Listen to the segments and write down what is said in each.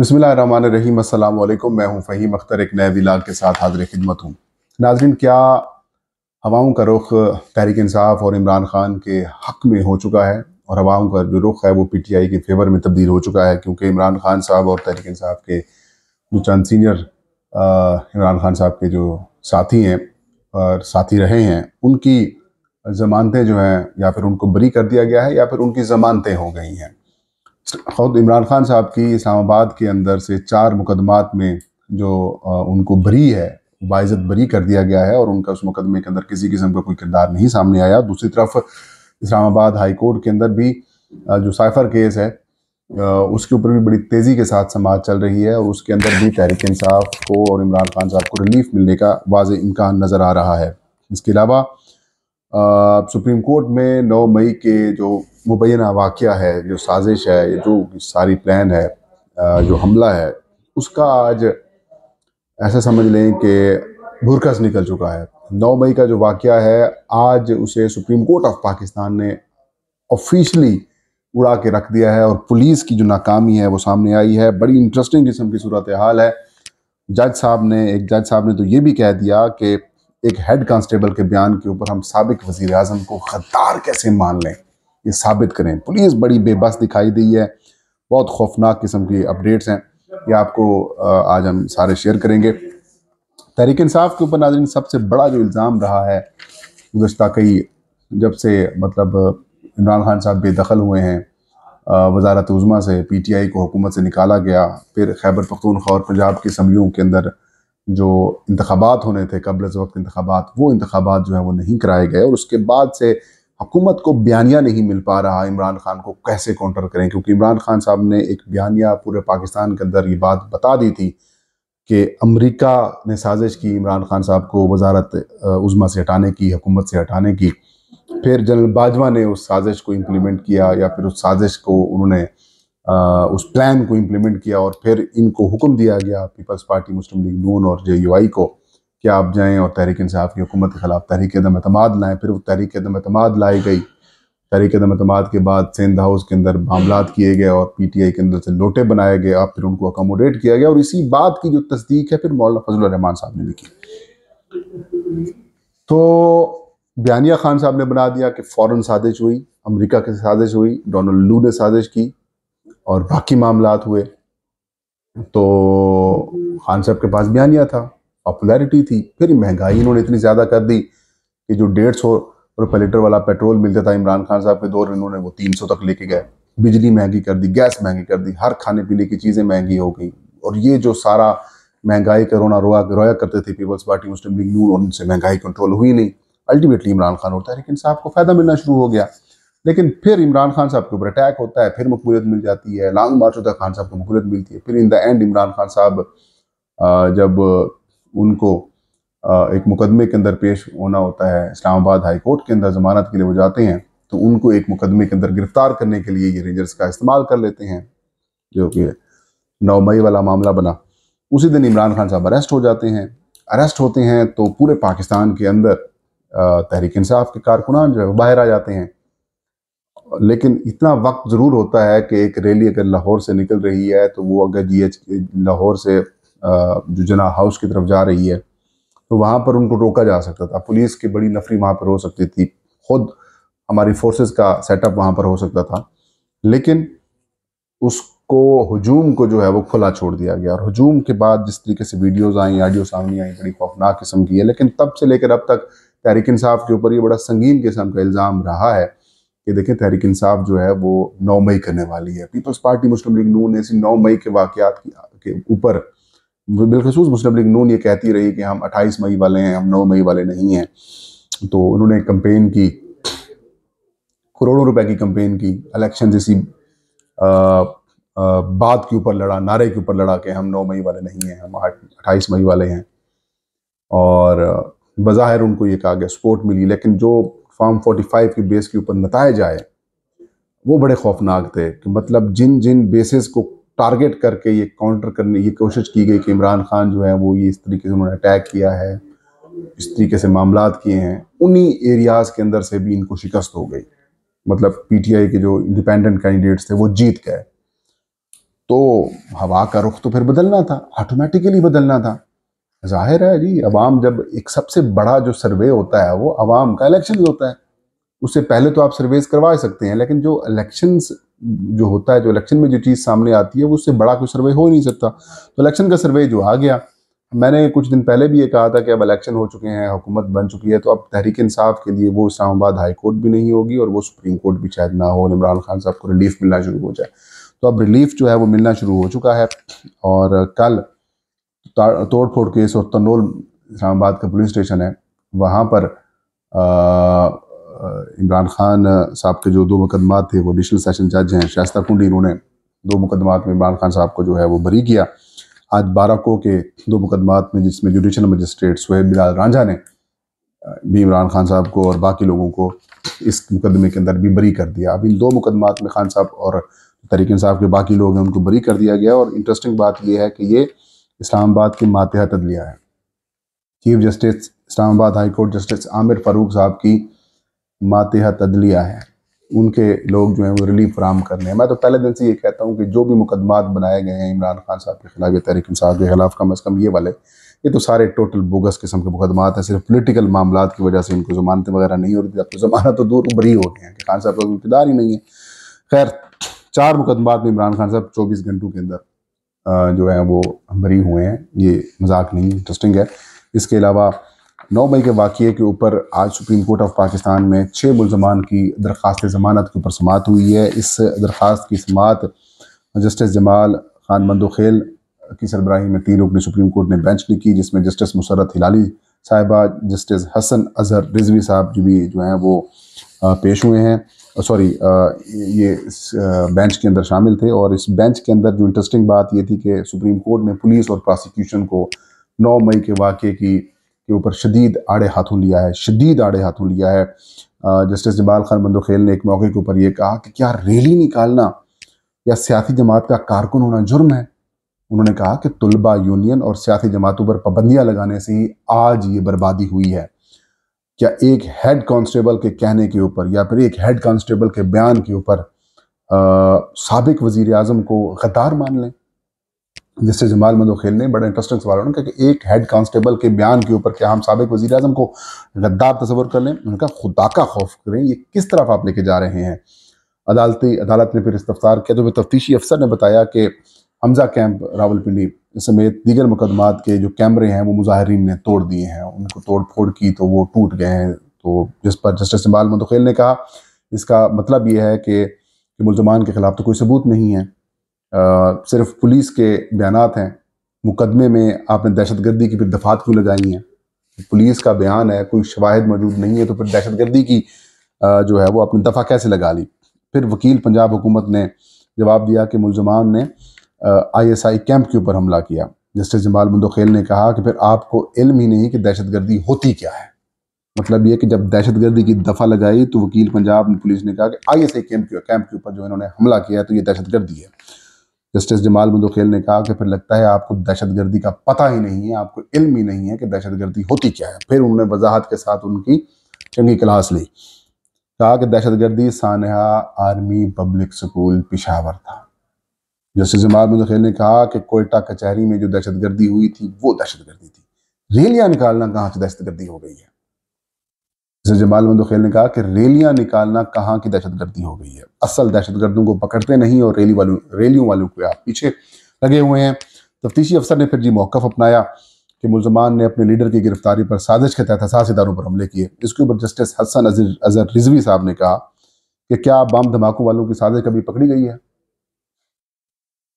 बसमिलीम असल मैं हूं फ़हीम अख्तर एक नए विलाग के साथ हाजिर खिदमत हूं नाजरन क्या हवाओं का रुख तहरीक इंसाफ और इमरान ख़ान के हक़ में हो चुका है और हवाओं का जो रुख है वो पी टी आई के फेवर में तब्दील हो चुका है क्योंकि इमरान खान साहब और तहरीक इंसाफ के जो चंद सीनियर इमरान खान साहब के जो साथी हैं और साथी रहे हैं उनकी ज़मानतें जो हैं या फिर उनको बरी कर दिया गया है या फिर उनकी ज़मानतें हो गई हैं ख़ुद इमरान खान साहब की इस्लामाबाद के अंदर से चार मुकदमात में जो उनको बरी है बाइज़त बरी कर दिया गया है और उनका उस मुकदमे के अंदर किसी किस्म का कोई किरदार नहीं सामने आया दूसरी तरफ इस्लामाबाद हाई कोर्ट के अंदर भी जो साइफर केस है उसके ऊपर भी बड़ी तेज़ी के साथ समाज चल रही है और उसके अंदर भी तहरिक इंसाफ को और इमरान खान साहब को रिलीफ मिलने का वाज इम्कान नज़र आ रहा है इसके अलावा सुप्रीम कोर्ट में 9 मई के जो मुबैना वाक़ है जो साजिश है जो सारी प्लान है जो हमला है उसका आज ऐसा समझ लें कि भुरखस निकल चुका है 9 मई का जो वाक़ है आज उसे सुप्रीम कोर्ट ऑफ पाकिस्तान ने ऑफिशली उड़ा के रख दिया है और पुलिस की जो नाकामी है वो सामने आई है बड़ी इंटरेस्टिंग किस्म की सूरत हाल है जज साहब ने एक जज साहब ने तो ये भी कह दिया कि एक हेड कांस्टेबल के बयान के ऊपर हम सबक वजीर अजम को गद्दार कैसे मान लें ये साबित करें पुलिस बड़ी बेबस दिखाई दी है बहुत खौफनाक किस्म की अपडेट्स हैं ये आपको आज हम सारे शेयर करेंगे तहरीक इंसाफ के ऊपर नाजरन सबसे बड़ा जो इल्ज़ाम रहा है गुज्त कई जब से मतलब इमरान खान साहब बेदखल हुए हैं वजारत उज़मा से पी टी आई को हुकूमत से निकाला गया फिर खैबर पखतूनखा और पंजाब की असम्बलियों के अंदर जो इंतबात होने थे कबल वक्त इंतबात वो इंतबात जो है वो नहीं कराए गए और उसके बाद से हुकूमत को बयानिया नहीं मिल पा रहा इमरान खान को कैसे काउंटर करें क्योंकि इमरान खान साहब ने एक बयानिया पूरे पाकिस्तान के अंदर ये बात बता दी थी कि अमरीका ने साजिश की इमरान खान साहब को वजारत उजमा से हटाने की हुकूमत से हटाने की फिर जनरल बाजवा ने उस साजिश को इम्प्लीमेंट किया या फिर उस साजिश को उन्होंने उस प्लान को इम्प्लीमेंट किया और फिर इनको हुक्म दिया गया पीपल्स पार्टी मुस्लिम लीग नून और जे को कि आप जाएँ और तहरीक इंसाफ की हुकूमत के ख़िलाफ़ तहरीक दम अतमाद लाएँ फिर वो तहरीक दम अतमाद लाई गई तहरीक दम अतमाद के बाद सेंध हाउस के अंदर मामला किए गए और पी टी आई के अंदर से लोटे बनाए गए आप फिर उनको अकोमोडेट किया गया और इसी बात की जो तस्दीक है फिर मौलाना फजल रहमान साहब ने भी की तो बयानिया खान साहब ने बना दिया कि फ़ौरन साजिश हुई अमरीका की साजिश हुई डोनल्ड लू ने साजिश की और बाकी मामला हुए तो खान साहब के पास बयानिया था पॉपुलैरिटी थी फिर महंगाई इन्होंने इतनी ज़्यादा कर दी कि जो डेढ़ सौ रुपये लीटर वाला पेट्रोल मिलता था इमरान खान साहब के दौर इन्होंने वो तीन सौ तक लेके गए बिजली महंगी कर दी गैस महंगी कर दी हर खाने पीने की चीज़ें महंगी हो गई और ये जो सारा महंगाई का रोना रोया रोया करते थे पीपल्स पार्टी मुस्लिम लीग नून और उनसे महंगाई कंट्रोल हुई नहीं अल्टीमेटली इमरान खान और लेकिन साहब को फ़ायदा मिलना शुरू हो गया लेकिन फिर इमरान खान साहब के ऊपर अटैक होता है फिर मकबूलियत मिल जाती है लॉन्ग मार्च होता है खान साहब को मकबूलियत मिलती है फिर in the end Imran Khan साहब जब उनको एक मुकदमे के अंदर पेश होना होता है इस्लामाबाद हाई कोर्ट के अंदर ज़मानत के लिए वो जाते हैं तो उनको एक मुकदमे के अंदर गिरफ्तार करने के लिए ये रेंजर्स का इस्तेमाल कर लेते हैं जो कि नौ मई वाला मामला बना उसी दिन इमरान खान साहब अरेस्ट हो जाते हैं अरेस्ट होते हैं तो पूरे पाकिस्तान के अंदर तहरीक इंसाफ के कारकुनान जो है बाहर आ जाते हैं लेकिन इतना वक्त ज़रूर होता है कि एक रैली अगर लाहौर से निकल रही है तो वो अगर जी एच लाहौर से जो जना हाउस की तरफ जा रही है तो वहाँ पर उनको रोका जा सकता था पुलिस की बड़ी नफरी वहाँ पर हो सकती थी खुद हमारी फोर्सेस का सेटअप वहाँ पर हो सकता था लेकिन उसको हजूम को जो है वो खुला छोड़ दिया गया और हजूम के बाद जिस तरीके से वीडियोज़ आई ऑडियो सामने आई बड़ी खौफनाक किस्म की है लेकिन तब से लेकर अब तक तहरिक इंसाफ के ऊपर ये बड़ा संगीन किस्म का इल्ज़ाम रहा है कि देखें तहरिक इंसाफ जो है वो नौ मई करने वाली है पीपल्स पार्टी मुस्लिम लीग नून ने इसी नौ मई के वाक़ात के ऊपर बिलखसूस मुस्लिम लीग नून ये कहती रही कि हम 28 मई वाले हैं हम 9 मई वाले नहीं हैं तो उन्होंने कंपेन की करोड़ों रुपए की कंपेन की इलेक्शन जैसी बात के ऊपर लड़ा नारे के ऊपर लड़ा कि हम 9 मई वाले नहीं हैं हम 28 मई वाले हैं और बज़ाहिर उनको ये कहा गया सपोर्ट मिली लेकिन जो फोर्टी फाइव के बेस के ऊपर नतज आए वो बड़े खौफनाक थे कि मतलब जिन जिन बेसिस को टारगेट करके ये काउंटर करने की कोशिश की गई कि इमरान खान जो है वो ये इस तरीके से उन्होंने अटैक किया है इस तरीके से मामला किए हैं उन्हीं एरियाज़ के अंदर से भी इनको शिकस्त हो गई मतलब पीटीआई के जो इंडिपेंडेंट कैंडिडेट्स थे वो जीत गए तो हवा का रुख तो फिर बदलना था ऑटोमेटिकली बदलना था जाहिर है जी अवाम जब एक सबसे बड़ा जो सर्वे होता है वो अवाम का इलेक्शन होता है उससे पहले तो आप सर्वेज करवा सकते हैं लेकिन जो इलेक्शंस जो होता है जो इलेक्शन में जो चीज़ सामने आती है वो उससे बड़ा कोई सर्वे हो नहीं सकता तो इलेक्शन का सर्वे जो आ गया मैंने कुछ दिन पहले भी ये कहा था कि अब इलेक्शन हो चुके हैं हुकूमत बन चुकी है तो अब तहरीक इंसाफ के लिए वो इस्लामाबाद हाई कोर्ट भी नहीं होगी और वो सुप्रीम कोर्ट भी शायद ना हो इमरान खान साहब को रिलीफ मिलना शुरू हो जाए तो अब रिलीफ जो है वो मिलना शुरू हो चुका है और कल तोड़ फोड़ केस और तनोल इस्लामाबाद का पुलिस स्टेशन है वहाँ पर आ, इमरान खान साहब के जो दो मुकदमा थे वो एडिशनल सेशन जज हैं शास्ता कुंडी इन्होंने दो मुकदमात में इमरान खान साहब को जो है वो बरी किया आज बारह को के दो मुकदमात में जिसमें जुडिशल मजिस्ट्रेट सुहेब बिलाल रांझा ने भी इमरान खान साहब को और बाकी लोगों को इस मुकदमे के अंदर भी बरी कर दिया अब इन दो मुकदमात में खान साहब और तरीकिन साहब के बाकी लोग हैं उनको बरी कर दिया गया और इंटरेस्टिंग बात यह है कि ये इस्लामाबाद की मातहत तदलिया है chief justice Islamabad high court justice Aamir Farooq साहब की मातहा तदलिया है उनके लोग जो हैं वो रिलीफ फराम कर रहे हैं मैं तो पहले दिन से ये कहता हूँ कि जो भी मुकदमात बनाए गए हैं इमरान खान साहब के खिलाफ या तहरीक साहब के खिलाफ कम अज़ कम ये वाले ये तो सारे टोटल बोगस किस्म के मुकदमात हैं सिर्फ पोलिटिकल मामला की वजह से उनको ज़मानतें वगैरह नहीं हो रही जब तो ज़मानत तो दूर बरी हो गए हैं कि खान साहब का इकतदार ही नहीं है खैर चार मुकदमात में इमरान खान साहब चौबीस घंटों के अंदर जो है वो बरी हुए हैं ये मजाक नहीं इंटरेस्टिंग है इसके अलावा नौ मई के वाक़े के ऊपर आज सुप्रीम कोर्ट ऑफ पाकिस्तान में छः मुलजमान की दरख्वास्त ज़मानत के ऊपर समात हुई है इस दरख्वास्त की समात जस्टिस जमाल खान मंदोखेल की सरबराही में तीन रुकनी सुप्रीम कोर्ट ने बेंच लिखी जिसमें जस्टिस मुसरत हिलाली साहिबा जस्टिस हसन अजहर रिजवी साहब जी भी जो हैं वो पेश हुए हैं सॉरी ये इस बेंच के अंदर शामिल थे और इस बेंच के अंदर जो इंटरेस्टिंग बात ये थी कि सुप्रीम कोर्ट ने पुलिस और प्रोसिक्यूशन को नौ मई के वाक़े की के ऊपर शदीद आड़े हाथों लिया है शदीद आड़े हाथों लिया है जस्टिस जमाल खान बंदोखेल ने एक मौके के ऊपर यह कहा कि क्या रैली निकालना या सियासी जमात का कारकुन होना जुर्म है उन्होंने कहा कि तलबा यूनियन और सियासी जमातों पर पाबंदियाँ लगाने से ही आज ये बर्बादी हुई है क्या एक हेड कांस्टेबल के कहने के ऊपर या फिर एक हेड कांस्टेबल के बयान के ऊपर सबक वजीर अजम को गद्दार मान लें जस्टिस जमाल मदोखेल ने बड़ा इंटरेस्टिंग सवाल उन्होंने कहा कि एक हेड कांस्टेबल के बयान के ऊपर क्या हम सबक वजी अजम को गद्दार तस्वर कर लें उनका खुदा का खौफ करें ये किस तरफ आप लेके जा रहे हैं अदालती अदालत ने फिर इस्तफार किया तो फिर तफ्तीशी अफसर ने बताया कि हमजा कैंप रावलपिंडी समेत दीगर मुकदमात के जो कैमरे हैं वो मुजाहरीन ने तोड़ दिए हैं उनको तोड़ फोड़ की तो वो टूट गए हैं तो जिस पर जस्टिस इमाल मदखेल ने कहा इसका मतलब ये है कि, कि मुलजमान के खिलाफ तो कोई सबूत नहीं है सिर्फ पुलिस के बयान हैं मुकदमे में आपने दहशत गर्दी की फिर दफात क्यों लगाई हैं पुलिस का बयान है कोई शवाहद मौजूद नहीं है तो फिर दहशत गर्दी की जो है वो आपने दफ़ा कैसे लगा ली फिर वकील पंजाब हुकूमत ने जवाब दिया कि मुलजमान ने आईएसआई कैंप के ऊपर हमला किया जस्टिस जमाल मंदोखेल ने कहा कि फिर आपको इल्म ही नहीं कि दहशत गर्दी होती क्या है मतलब ये कि जब दहशत गर्दी की दफ़ा लगाई तो वकील पंजाब पुलिस ने कहा कि I S I camp camp के ऊपर जो इन्होंने हमला किया तो ये दहशत गर्दी है जस्टिस जमाल मुदखेल ने कहा कि फिर लगता है आपको दहशतगर्दी का पता ही नहीं है आपको इल्म ही नहीं है कि दहशतगर्दी होती क्या है फिर उन्होंने वजाहत के साथ उनकी चंगी क्लास ली कहा कि दहशतगर्दी सानहा आर्मी पब्लिक स्कूल पिशावर था जस्टिस जमाल मुदखेल ने कहा कि कोयटा कचहरी में जो दहशतगर्दी हुई थी वो दहशतगर्दी थी रेलियाँ निकालना कहाँ से दहशतगर्दी हो गई है जैसे जमाल मंदोखेल ने कहा कि रैलियाँ निकालना कहाँ की दहशत गर्दी हो गई है असल दहशत गर्दों को पकड़ते नहीं और रैली वालों रैलियों वालों के आप पीछे लगे हुए हैं तफ्तीशी अफसर ने फिर जी मौक़ अपनाया कि मुलजमान ने अपने लीडर की गिरफ्तारी पर साजिश के तहत हसास इदारों पर हमले किए इसके ऊपर जस्टिस हसन अजर अजहर रिजवी साहब ने कहा कि क्या बम धमाकों वालों की साजिश कभी पकड़ी गई है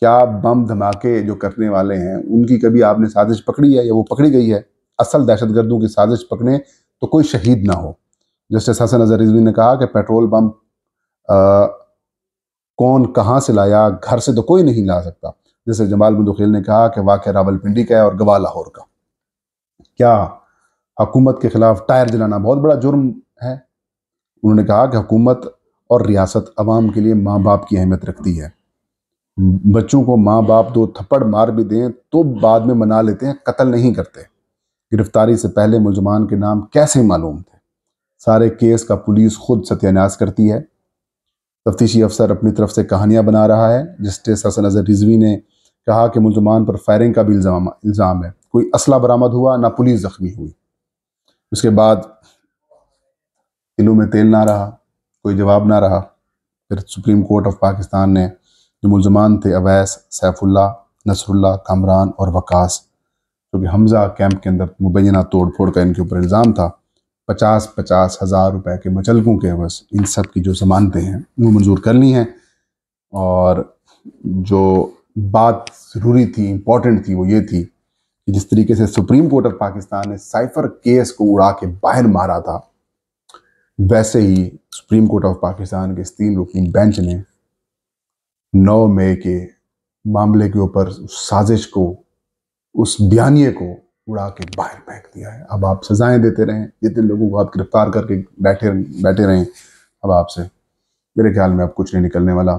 क्या बम धमाके जो करने वाले हैं उनकी कभी आपने साजिश पकड़ी है या वो पकड़ी गई है असल दहशत गर्दों की साजिश पकड़ने तो कोई शहीद ना हो जस्टिस हसन अजहर रिजवी ने कहा कि पेट्रोल बम कौन कहाँ से लाया घर से तो कोई नहीं ला सकता जैसे जमाल मुदखील ने कहा कि वाक़ रावलपिंडी का है और गवा लाहौर का क्या हकूमत के ख़िलाफ़ टायर जलाना बहुत बड़ा जुर्म है उन्होंने कहा कि हुकूमत और रियासत आवाम के लिए माँ बाप की अहमियत रखती है बच्चों को माँ बाप दो थप्पड़ मार भी दें तो बाद में मना लेते हैं कत्ल नहीं करते गिरफ्तारी से पहले मुलजमान के नाम कैसे मालूम थे सारे केस का पुलिस खुद सत्यानाश करती है तफ्तीशी अफसर अपनी तरफ से कहानियां बना रहा है जस्टिस हसन अजहर रिजवी ने कहा कि मुलजमान पर फायरिंग का भी इल्ज़ाम इल्ज़ाम है कोई असला बरामद हुआ ना पुलिस ज़ख्मी हुई उसके बाद दिलों में तेल ना रहा कोई जवाब ना रहा फिर सुप्रीम कोर्ट ऑफ पाकिस्तान ने जो मुलजमान थे अवैस सैफुल्ला नसरुल्ला कामरान और वकास क्योंकि तो हमजा कैंप के अंदर मुबैना तोड़ फोड़ का इनके ऊपर इल्ज़ाम था पचास पचास हज़ार रुपए के मचलकों के बस इन सब की जो जमानतें हैं वो मंजूर कर ली हैं और जो बात ज़रूरी थी इम्पॉर्टेंट थी वो ये थी कि जिस तरीके से सुप्रीम कोर्ट ऑफ पाकिस्तान ने साइफर केस को उड़ा के बाहर मारा था वैसे ही सुप्रीम कोर्ट ऑफ पाकिस्तान के इस तीन रुकनी बेंच ने 9 मई के मामले के ऊपर साजिश को उस बयानिए को उड़ा के बाहर फेंक दिया है अब आप सजाएं देते रहें जितने लोगों को आप गिरफ्तार करके बैठे बैठे रहें अब आपसे मेरे ख्याल में अब कुछ नहीं निकलने वाला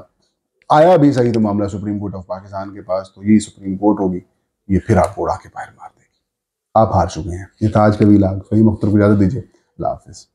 आया भी सही तो मामला सुप्रीम कोर्ट ऑफ पाकिस्तान के पास तो यही सुप्रीम कोर्ट होगी ये फिर आपको उड़ा के बाहर मार देगी आप हार चुके हैं ये ताज कभी लाग सही मुख्तर को इजाज़त दीजिए अल्लाह हाफिज़